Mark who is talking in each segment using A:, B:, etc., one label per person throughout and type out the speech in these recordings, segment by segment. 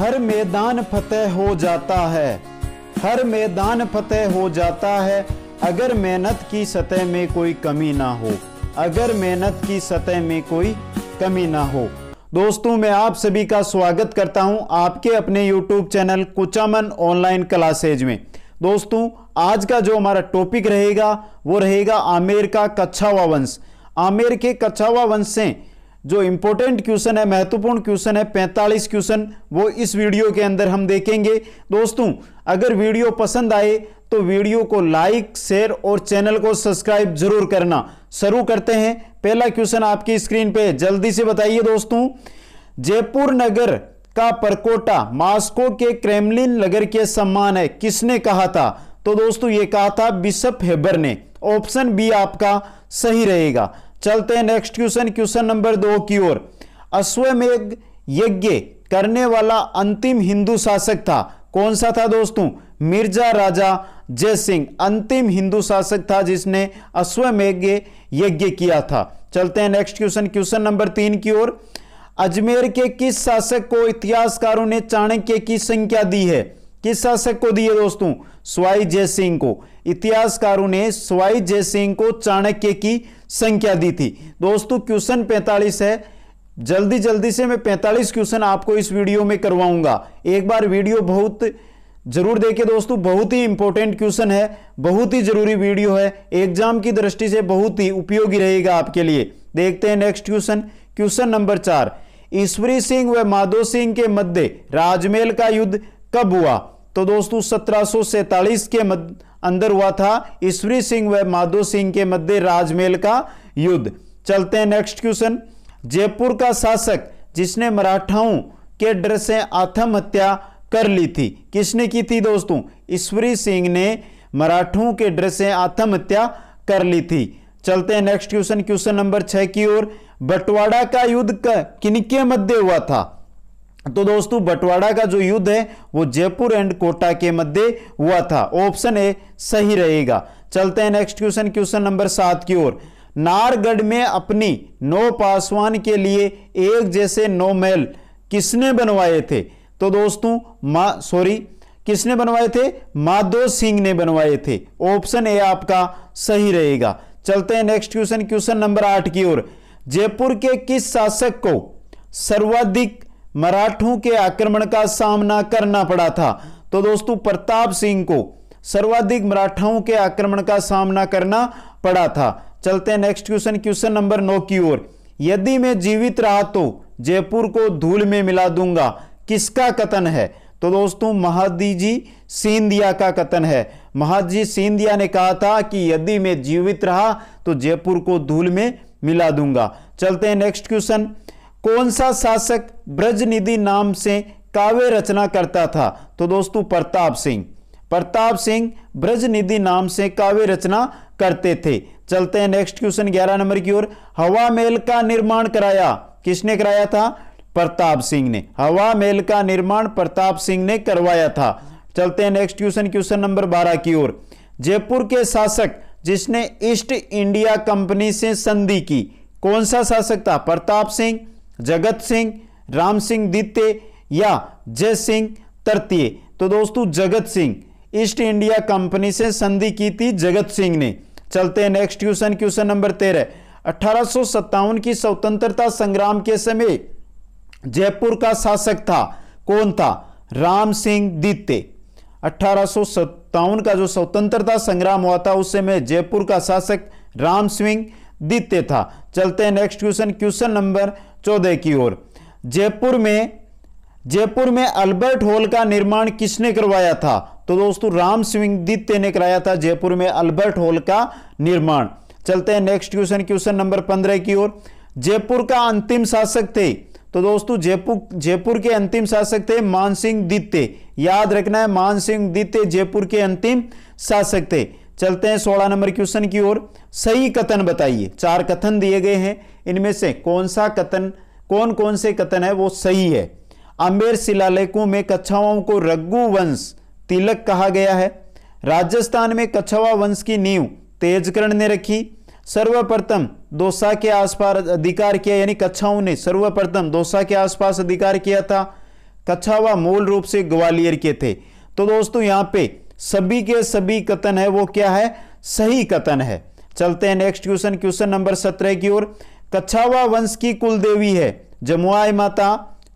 A: हर मैदान फतेह हो जाता है हर मैदान फतेह हो जाता है अगर मेहनत की सतह में कोई कमी ना हो अगर मेहनत की सतह में कोई कमी ना हो दोस्तों मैं आप सभी का स्वागत करता हूं आपके अपने YouTube channel Kuchaman online classes में दोस्तों आज का जो हमारा टॉपिक रहेगा वो रहेगा आमेर का कच्छावा वंश आमेर के कच्छावा वंश से जो इम्पोर्टेंट क्वेश्चन है महत्वपूर्ण क्वेश्चन है 45 क्वेश्चन वो इस वीडियो के अंदर हम देखेंगे दोस्तों अगर वीडियो पसंद आए तो वीडियो को लाइक शेयर और चैनल को सब्सक्राइब जरूर करना शुरू करते हैं पहला क्वेश्चन आपकी स्क्रीन पे जल्दी से बताइए दोस्तों जयपुर नगर का परकोटा मास्को के क्रेमलिन नगर के सम्मान है किसने कहा था तो दोस्तों ये कहा था बिशप हेबर ने ऑप्शन बी आपका सही रहेगा चलते हैं नेक्स्ट क्वेश्चन क्वेश्चन नंबर दो की ओर अश्वमेघ यज्ञ करने वाला अंतिम हिंदू शासक था कौन सा था दोस्तों मिर्जा राजा जय सिंह अंतिम हिंदू शासक था जिसने अश्वमेघ यज्ञ किया था चलते हैं नेक्स्ट क्वेश्चन क्वेश्चन नंबर तीन की ओर अजमेर के किस शासक को इतिहासकारों ने चाणक्य की संख्या दी है किस शासक को दिए दोस्तों स्वाई जय सिंह को इतिहासकारों ने स्वाई जय सिंह को चाणक्य की संख्या दी थी दोस्तों क्वेश्चन 45 है जल्दी जल्दी से मैं 45 क्वेश्चन आपको इस वीडियो में करवाऊंगा एक बार वीडियो बहुत जरूर देखे दोस्तों बहुत ही इंपॉर्टेंट क्वेश्चन है बहुत ही जरूरी वीडियो है एग्जाम की दृष्टि से बहुत ही उपयोगी रहेगा आपके लिए देखते हैं नेक्स्ट क्वेश्चन क्वेश्चन नंबर चार ईश्वरी सिंह व माधो सिंह के मध्य राजमेल का युद्ध कब हुआ तो दोस्तों सत्रह के अंदर हुआ था ईश्वरी सिंह व माधो सिंह के मध्य राजमेल का युद्ध चलते हैं नेक्स्ट क्वेश्चन जयपुर का शासक जिसने मराठाओं के डर से आत्महत्या कर ली थी किसने की थी दोस्तों ईश्वरी सिंह ने मराठों के डर से आत्महत्या कर ली थी चलते हैं नेक्स्ट क्वेश्चन क्वेश्चन नंबर छह की ओर बंटवाड़ा का युद्ध किनके मध्य हुआ था तो दोस्तों बटवाड़ा का जो युद्ध है वो जयपुर एंड कोटा के मध्य हुआ था ऑप्शन ए सही रहेगा चलते हैं नेक्स्ट क्वेश्चन क्वेश्चन नंबर सात की ओर नारगढ़ में अपनी नौ पासवान के लिए एक जैसे नौ मैल किसने बनवाए थे तो दोस्तों माँ सॉरी किसने बनवाए थे माधो सिंह ने बनवाए थे ऑप्शन ए आपका सही रहेगा चलते हैं नेक्स्ट क्वेश्चन क्वेश्चन नंबर आठ की ओर जयपुर के किस शासक को सर्वाधिक मराठों के आक्रमण का सामना करना पड़ा था तो दोस्तों प्रताप सिंह को सर्वाधिक मराठाओं के आक्रमण का सामना करना पड़ा था चलते हैं नेक्स्ट क्वेश्चन क्वेश्चन नंबर नौ की ओर यदि मैं जीवित रहा तो जयपुर को धूल में मिला दूंगा किसका कथन है तो दोस्तों महादीजी सिंधिया का कथन है महाजी सिंधिया ने कहा था कि यदि मैं जीवित रहा तो जयपुर को धूल में मिला दूंगा चलते हैं नेक्स्ट क्वेश्चन कौन सा शासक ब्रजनिधि नाम से काव्य रचना करता था तो दोस्तों प्रताप सिंह प्रताप सिंह ब्रजनिधि नाम से काव्य रचना करते थे चलते हैं नेक्स्ट क्वेश्चन ग्यारह नंबर की ओर हवा मेल का निर्माण कराया किसने कराया था प्रताप सिंह ने हवा मेल का निर्माण प्रताप सिंह ने करवाया था चलते हैं नेक्स्ट क्वेश्चन क्वेश्चन नंबर बारह की ओर जयपुर के शासक जिसने ईस्ट इंडिया कंपनी से संधि की कौन सा शासक था प्रताप सिंह जगत सिंह राम सिंह द्वितीय या जय सिंह तृतीय तो दोस्तों जगत सिंह ईस्ट इंडिया कंपनी से संधि की थी जगत सिंह ने चलते हैं नेक्स्ट क्वेश्चन क्वेश्चन नंबर तेरह अठारह की स्वतंत्रता संग्राम के समय जयपुर का शासक था कौन था राम सिंह दित्य अठारह का जो स्वतंत्रता संग्राम हुआ था उस समय जयपुर का शासक राम सिंह दित्य था चलते हैं नेक्स्ट क्वेश्चन क्वेश्चन नंबर चौदह की ओर जयपुर में जयपुर में अल्बर्ट हॉल का निर्माण किसने करवाया था तो दोस्तों राम सिंह दित्य ने कराया था जयपुर में अल्बर्ट हॉल का निर्माण चलते हैं नेक्स्ट क्वेश्चन क्वेश्चन नंबर पंद्रह की ओर जयपुर का अंतिम शासक थे तो दोस्तों जयपुर जयपुर के अंतिम शासक थे मानसिंह दित्य याद रखना है मानसिंह दित्य जयपुर के अंतिम शासक थे चलते हैं सोलह नंबर क्वेश्चन की ओर सही कथन बताइए चार कथन दिए गए हैं इनमें से कौन सा कथन कौन कौन से कथन है वो सही है आम्बेर शिलालेखों में कच्छाओं को रघु वंश तिलक कहा गया है राजस्थान में कछावा वंश की नींव तेजकरण ने रखी सर्वप्रथम दोसा के आसपास अधिकार किया यानी कछाओं ने सर्वप्रथम दोसा के आसपास अधिकार किया था कछावा मूल रूप से ग्वालियर के थे तो दोस्तों यहाँ पे सभी के सभी कथन है वो क्या है सही कथन है चलते हैं नेक्स्ट क्वेश्चन क्वेश्चन नंबर सत्रह की ओर कछावा वंश की कुल देवी है जमुआई माता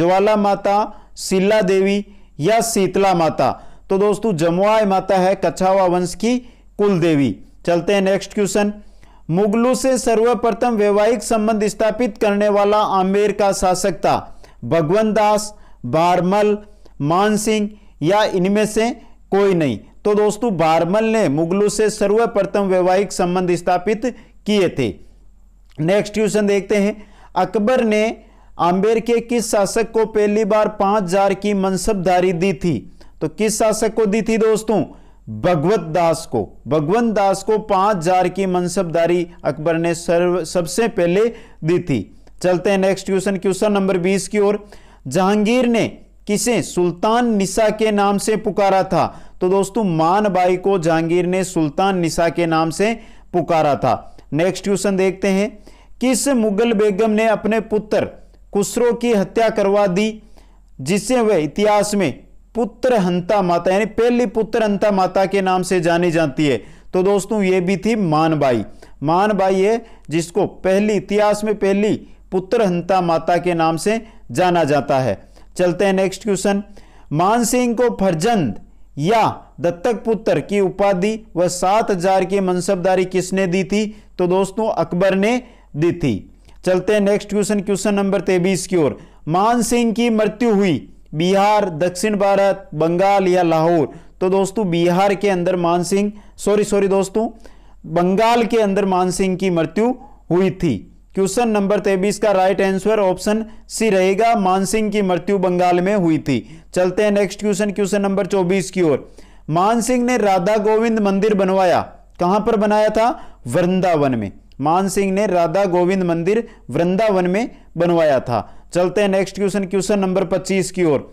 A: ज्वाला माता शीला देवी या शीतला माता तो दोस्तों जमुआई माता है कछावा वंश की कुल देवी चलते हैं नेक्स्ट क्वेश्चन मुगलों से सर्वप्रथम वैवाहिक संबंध स्थापित करने वाला आमेर का शासक था भगवंत दास बारमल मानसिंह या इनमें से कोई नहीं तो दोस्तों बारमल ने मुगलों से सर्वप्रथम वैवाहिक संबंध स्थापित किए थे नेक्स्ट क्वेश्चन देखते हैं अकबर ने आम्बेर के किस शासक को पहली बार पांच हजार की मनसबदारी दी थी तो किस शासक को दी थी दोस्तों भगवत दास को भगवंत दास को पांच हजार की मनसबदारी अकबर ने सर्व सबसे पहले दी थी चलते हैं नेक्स्ट क्वेश्चन क्वेश्चन नंबर बीस की ओर जहांगीर ने किसे सुल्तान निशा के नाम से पुकारा था तो दोस्तों मानबाई को जहांगीर ने सुल्तान निशा के नाम से पुकारा था नेक्स्ट क्वेश्चन देखते हैं किस मुगल बेगम ने अपने पुत्र कुसरो की हत्या करवा दी जिससे वह इतिहास में पुत्र हंता माता यानी पहली पुत्र हंता माता के नाम से जानी जाती है तो दोस्तों ये भी थी मानबाई मानबाई है जिसको पहली इतिहास में पहली पुत्र हंता माता के नाम से जाना जाता है चलते हैं नेक्स्ट क्वेश्चन मान सिंह को फरजंद या दत्तक पुत्र की उपाधि व सात हजार की मनसबदारी किसने दी थी तो दोस्तों अकबर ने दी थी चलते हैं नेक्स्ट क्वेश्चन क्वेश्चन नंबर तेबीस की ओर मान सिंह की मृत्यु हुई बिहार दक्षिण भारत बंगाल या लाहौर तो दोस्तों बिहार के अंदर मान सिंह सॉरी सॉरी दोस्तों बंगाल के अंदर मान सिंह की मृत्यु हुई थी क्वेश्चन नंबर तेबीस का राइट आंसर ऑप्शन सी रहेगा मानसिंह की मृत्यु बंगाल में हुई थी चलते हैं नेक्स्ट क्वेश्चन क्वेश्चन नंबर चौबीस की ओर मानसिंह ने राधा गोविंद मंदिर बनवाया कहां पर बनाया था वृंदावन में मानसिंह ने राधा गोविंद मंदिर वृंदावन में बनवाया था चलते हैं नेक्स्ट क्वेश्चन क्वेश्चन नंबर पच्चीस की ओर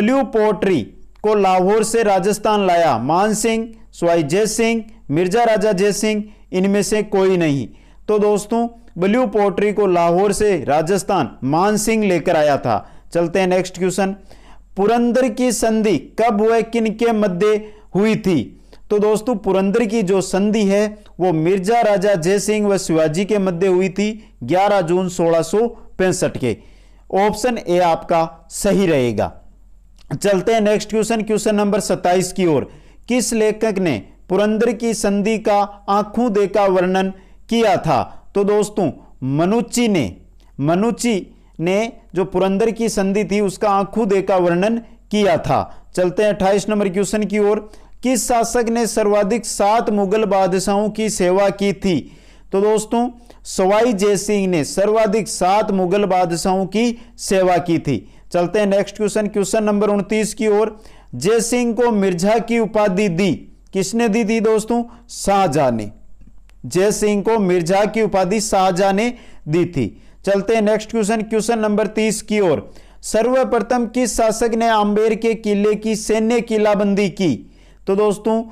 A: ब्लू पोट्री को लाहौर से राजस्थान लाया मानसिंह स्वाई जय सिंह मिर्जा राजा जय सिंह इनमें से कोई नहीं तो दोस्तों ब्लू पोट्री को लाहौर से राजस्थान मानसिंह लेकर आया था चलते हैं नेक्स्ट क्वेश्चन पुरंदर की संधि कब व किन के मध्य हुई थी तो दोस्तों पुरंदर की जो संधि है वो मिर्जा राजा जय सिंह व शिवाजी के मध्य हुई थी 11 जून सोलह के ऑप्शन ए आपका सही रहेगा चलते हैं नेक्स्ट क्वेश्चन क्वेश्चन नंबर 27 की ओर किस लेखक ने पुरंदर की संधि का आंखों देखा वर्णन किया था तो दोस्तों मनुची ने मनुची ने जो पुरंदर की संधि थी उसका आंखों देखा वर्णन किया था चलते हैं अट्ठाईस नंबर क्वेश्चन की ओर किस शासक ने सर्वाधिक सात मुगल बादशाहों की सेवा की थी तो दोस्तों सवाई जय सिंह ने सर्वाधिक सात मुगल बादशाहों की सेवा की थी चलते हैं नेक्स्ट क्वेश्चन क्वेश्चन नंबर उनतीस की ओर जय सिंह को मिर्जा की उपाधि दी किसने दी थी दोस्तों शाहजहां ने जय सिंह को मिर्जा की उपाधि शाहजहा ने दी थी चलते हैं नेक्स्ट क्वेश्चन क्वेश्चन नंबर तीस की ओर सर्वप्रथम किस शासक ने आंबेर के किले की सैन्य किलाबंदी की तो दोस्तों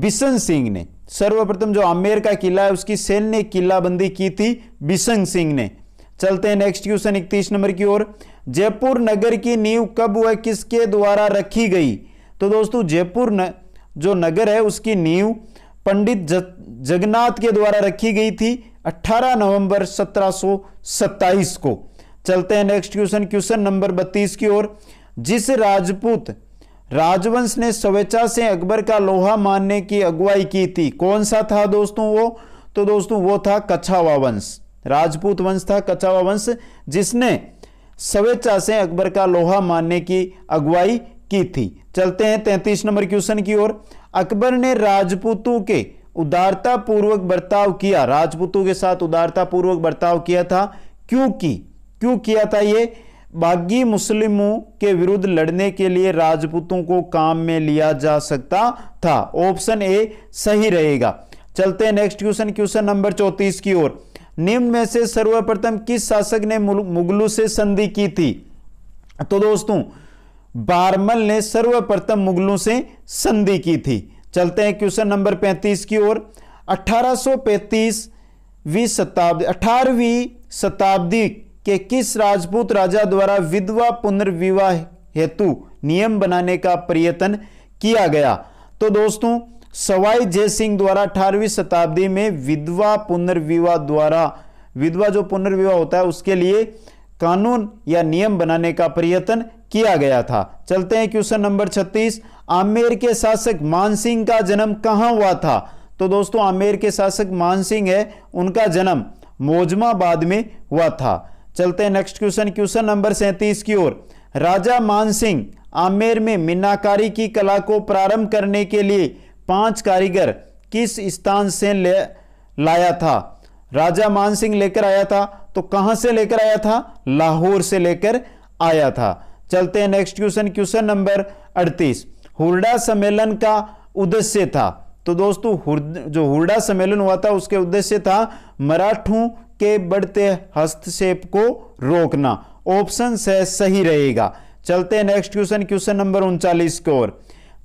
A: बिशन सिंह ने सर्वप्रथम जो आमेर का किला है उसकी सैन्य किलाबंदी की थी बिशन सिंह ने चलते हैं नेक्स्ट क्वेश्चन इकतीस नंबर की ओर जयपुर नगर की नींव कब व किसके द्वारा रखी गई तो दोस्तों जयपुर न, जो नगर है उसकी नींव पंडित जगन्नाथ के द्वारा रखी गई थी 18 नवंबर 1727 को चलते हैं नेक्स्ट क्वेश्चन क्वेश्चन नंबर 32 की ओर जिस राजपूत राजवंश ने स्वेच्छा से अकबर का लोहा मानने की अगुवाई की थी कौन सा था दोस्तों वो तो दोस्तों वो था कछावा वंश राजपूत वंश था कछावा वंश जिसने स्वेच्छा से अकबर का लोहा मानने की अगुवाई की थी चलते हैं तैंतीस नंबर क्वेश्चन की ओर अकबर ने राजपूतों के उदारतापूर्वक बर्ताव किया राजपूतों के साथ उदारतापूर्वक बर्ताव किया था क्योंकि क्यों किया था ये बागी मुस्लिमों के विरुद्ध लड़ने के लिए राजपूतों को काम में लिया जा सकता था ऑप्शन ए सही रहेगा चलते हैं नेक्स्ट क्वेश्चन क्वेश्चन नंबर चौतीस की ओर निम्न में से सर्वप्रथम किस शासक ने मुगलों से संधि की थी तो दोस्तों बारमल ने सर्वप्रथम मुगलों से संधि की थी चलते हैं क्वेश्चन नंबर 35 की ओर 1835वीं शताब्दी अठारहवीं शताब्दी के किस राजपूत राजा द्वारा विधवा पुनर्विवाह हेतु नियम बनाने का प्रयत्न किया गया तो दोस्तों सवाई जय सिंह द्वारा अठारहवीं शताब्दी में विधवा पुनर्विवाह द्वारा विधवा जो पुनर्विवाह होता है उसके लिए कानून या नियम बनाने का प्रयत्न किया गया था चलते हैं क्वेश्चन नंबर 36 आमेर के शासक मानसिंह का जन्म कहाँ हुआ था तो दोस्तों आमेर के शासक मानसिंह है उनका जन्म मोजमाबाद में हुआ था चलते हैं नेक्स्ट क्वेश्चन क्वेश्चन नंबर सैंतीस की ओर राजा मानसिंह आमेर में मीनाकारी की कला को प्रारंभ करने के लिए पांच कारीगर किस स्थान से ले लाया था राजा मानसिंह लेकर आया था तो कहां से लेकर आया था लाहौर से लेकर आया था चलते हैं नेक्स्ट क्वेश्चन क्वेश्चन नंबर 38 हुरडा सम्मेलन का उद्देश्य था तो दोस्तों जो हुरडा सम्मेलन हुआ था उसके उद्देश्य था मराठों के बढ़ते हस्तक्षेप को रोकना ऑप्शन सही रहेगा चलते हैं नेक्स्ट क्वेश्चन क्वेश्चन नंबर उनचालीस की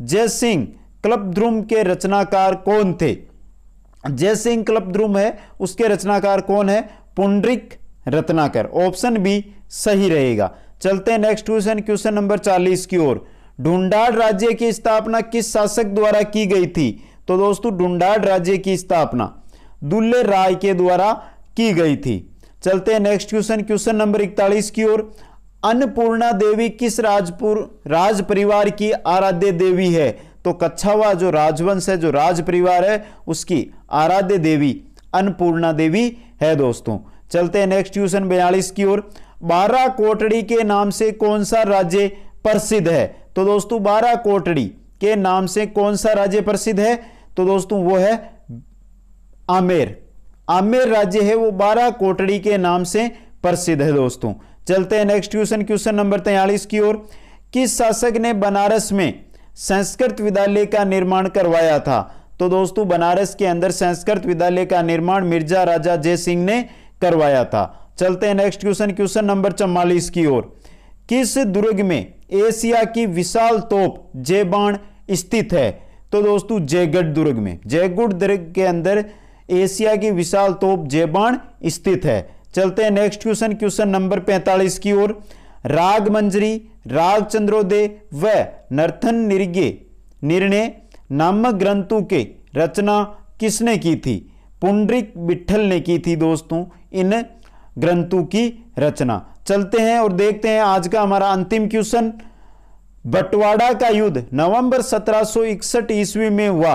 A: जय सिंह क्लब ध्रुम के रचनाकार कौन थे जय सिंह क्लब ध्रुम है उसके रचनाकार कौन है पुंडरिक रत्नाकर ऑप्शन बी सही रहेगा चलते हैं नेक्स्ट क्वेश्चन क्वेश्चन नंबर चालीस की ओर ढूंढाड़ राज्य की स्थापना किस शासक द्वारा की गई थी तो दोस्तों ढूंढाड़ राज्य की स्थापना दुल्ले राय के द्वारा की गई थी चलते हैं नेक्स्ट क्वेश्चन क्वेश्चन नंबर इकतालीस की ओर अन्नपूर्णा देवी किस राजपुर राज परिवार की आराध्य देवी है तो कच्छावा जो राजवंश है जो राज परिवार है उसकी आराध्य देवी अन्नपूर्णा देवी है दोस्तों चलते हैं नेक्स्ट क्वेश्चन बयालीस की ओर बारह कोटड़ी के नाम से कौन सा राज्य प्रसिद्ध है तो दोस्तों बारह कोटड़ी के नाम से कौन सा राज्य प्रसिद्ध है तो दोस्तों वो है आमेर आमेर राज्य है वो बारह कोटड़ी के नाम से प्रसिद्ध है दोस्तों चलते हैं नेक्स्ट क्वेश्चन क्वेश्चन नंबर तैयलीस की ओर किस शासक ने बनारस में संस्कृत विद्यालय का निर्माण करवाया था तो दोस्तों बनारस के अंदर संस्कृत विद्यालय का निर्माण मिर्जा राजा जय सिंह ने करवाया था चलते हैं नेक्स्ट क्वेश्चन क्वेश्चन नंबर चौवालीस की ओर किस दुर्ग में एशिया की विशाल तोप जेबाण स्थित है तो दोस्तों जयगढ़ दुर्ग में जयगढ़ दुर्ग के अंदर एशिया की विशाल तोप जेबाण स्थित है चलते हैं नेक्स्ट क्वेश्चन क्वेश्चन नंबर पैंतालीस की ओर राग मंजरी राग चंद्रोदय व नर्थन निर्गे निर्णय नामक ग्रंथों के रचना किसने की थी पुंडरिक विठल ने की थी दोस्तों इन ग्रंथों की रचना चलते हैं और देखते हैं आज का हमारा अंतिम क्वेश्चन बटवाड़ा का युद्ध नवंबर 1761 ईस्वी में हुआ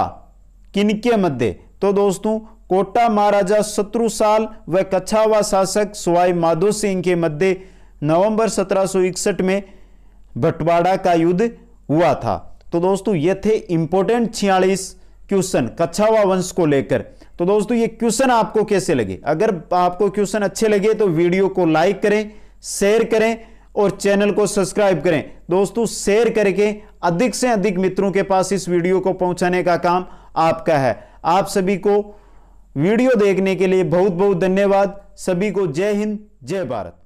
A: किनके मध्य तो दोस्तों कोटा महाराजा शत्रु साल व कछावा शासक सुवाई माधो सिंह के मध्य नवंबर 1761 में बटवाड़ा का युद्ध हुआ था तो दोस्तों ये थे इंपोर्टेंट छियालीस क्वेश्चन कछावा वंश को लेकर तो दोस्तों ये क्वेश्चन आपको कैसे लगे अगर आपको क्वेश्चन अच्छे लगे तो वीडियो को लाइक करें शेयर करें और चैनल को सब्सक्राइब करें दोस्तों शेयर करके अधिक से अधिक मित्रों के पास इस वीडियो को पहुंचाने का काम आपका है आप सभी को वीडियो देखने के लिए बहुत बहुत धन्यवाद सभी को जय हिंद जय भारत